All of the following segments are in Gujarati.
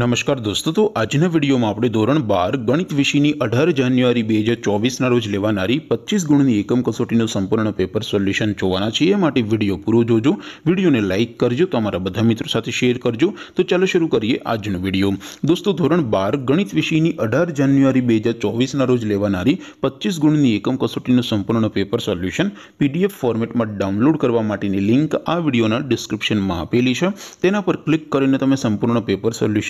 નમસ્કાર દોસ્તો તો આજનો વિડિયોમાં આપણે ધોરણ 12 ગણિત વિષયની 18 જાન્યુઆરી 2024 ના રોજ લેવાણારી 25 ગુણની એકમ કસોટીનો સંપૂર્ણ પેપર સોલ્યુશન જોવાના છીએ માટે વિડિયો પૂરો જોજો વિડિયોને લાઈક કરજો તમારા બધા મિત્રો સાથે શેર કરજો તો ચાલો શરૂ કરીએ આજનો વિડિયો દોસ્તો ધોરણ 12 ગણિત વિષયની 18 જાન્યુઆરી 2024 ના રોજ લેવાણારી 25 ગુણની એકમ કસોટીનો સંપૂર્ણ પેપર સોલ્યુશન PDF ફોર્મેટમાં ડાઉનલોડ કરવા માટેની લિંક આ વિડિયોના ડિસ્ક્રિપ્શનમાં આપેલી છે તેના પર ક્લિક કરીને તમે સંપૂર્ણ પેપર સોલ્યુશન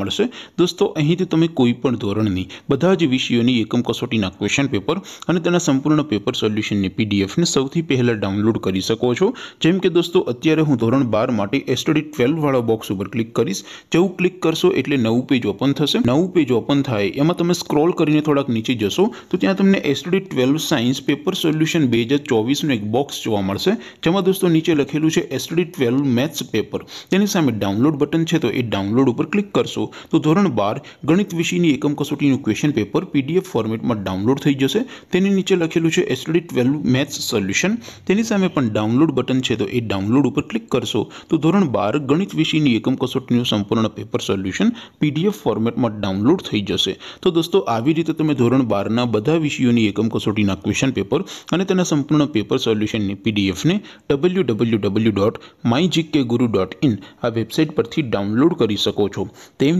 મળશે દોસ્તો અહીંથી તમને કોઈપણ ધોરણની બધા જ વિષયોની એકમ કસોટીના ક્વેશ્ચન પેપર અને તેના સંપૂર્ણ પેપર સોલ્યુશનની પીડીએફ ને સૌથી પહેલા ડાઉનલોડ કરી શકો છો જેમ કે દોસ્તો અત્યારે હું ધોરણ 12 માટે STD 12 વાળો બોક્સ ઉપર ક્લિક કરશો જેવું ક્લિક કરશો એટલે નવું પેજ ઓપન થશે નવું પેજ ઓપન થાય એમાં તમે સ્ક્રોલ કરીને થોડક નીચે જશો તો ત્યાં તમને STD 12 સાયન્સ પેપર સોલ્યુશન 2024 નો એક બોક્સ જોવા મળશે જેમાં દોસ્તો નીચે લખેલું છે STD 12 मैथ्स પેપર તેની સામે ડાઉનલોડ બટન છે તો એ ડાઉનલોડ ઉપર ક્લિક કરશો તો ધોરણ બાર ગણિત વિષયની એકમ કસોટીનું ક્વેશ્ચન પેપર પીડીએફ ફોર્મેટમાં ડાઉનલોડ થઈ જશે તેની નીચે લખેલું છે એસડી ટ્વેલ્વ મેથ્સ સોલ્યુશન તેની સામે પણ ડાઉનલોડ બટન છે તો એ ડાઉનલોડ ઉપર ક્લિક કરશો તો ધોરણ બાર ગણિત વિષયની એકમ કસોટીનું સંપૂર્ણ પેપર સોલ્યુશન પીડીએફ ફોર્મેટમાં ડાઉનલોડ થઈ જશે તો દોસ્તો આવી રીતે તમે ધોરણ બારના બધા વિષયોની એકમ કસોટીના ક્વેશ્ચન પેપર અને તેના સંપૂર્ણ પેપર સોલ્યુશનની પીડીએફને W W W dot my Guru dot in આ વેબસાઇટ પરથી ડાઉનલોડ કરી શકો છો તેમ